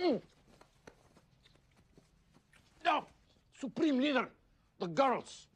Mm. Now, Supreme Leader, the girls.